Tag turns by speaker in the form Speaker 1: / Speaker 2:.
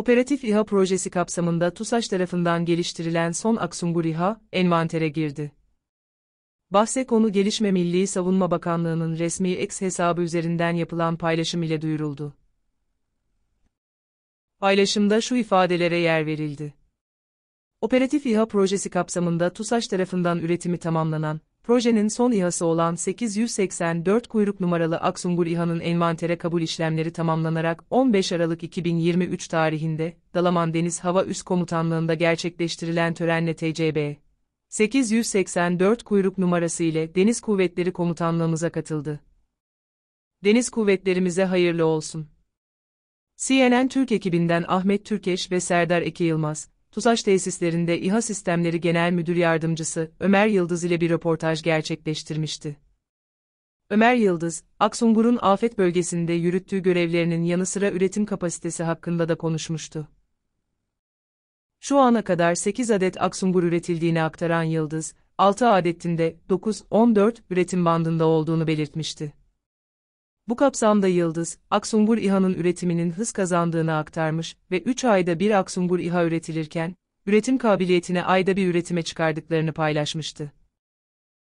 Speaker 1: Operatif İHA projesi kapsamında TUSAŞ tarafından geliştirilen son Aksungur İHA, envantere girdi. Bahse konu gelişme Milli Savunma Bakanlığı'nın resmi X hesabı üzerinden yapılan paylaşım ile duyuruldu. Paylaşımda şu ifadelere yer verildi. Operatif İHA projesi kapsamında TUSAŞ tarafından üretimi tamamlanan, projenin son İHA'sı olan 884 kuyruk numaralı Aksungur İHA'nın envantere kabul işlemleri tamamlanarak 15 Aralık 2023 tarihinde Dalaman Deniz Hava Üst Komutanlığı'nda gerçekleştirilen törenle TCB 884 kuyruk numarası ile Deniz Kuvvetleri Komutanlığımıza katıldı. Deniz Kuvvetlerimize hayırlı olsun. CNN Türk ekibinden Ahmet Türkeş ve Serdar Eki Yılmaz, TUSAŞ tesislerinde İHA Sistemleri Genel Müdür Yardımcısı Ömer Yıldız ile bir röportaj gerçekleştirmişti. Ömer Yıldız, Aksungur'un afet bölgesinde yürüttüğü görevlerinin yanı sıra üretim kapasitesi hakkında da konuşmuştu. Şu ana kadar 8 adet Aksungur üretildiğini aktaran Yıldız, 6 adetinde 9-14 üretim bandında olduğunu belirtmişti. Bu kapsamda Yıldız, Aksungur İHA'nın üretiminin hız kazandığını aktarmış ve 3 ayda bir Aksungur İHA üretilirken, üretim kabiliyetine ayda bir üretime çıkardıklarını paylaşmıştı.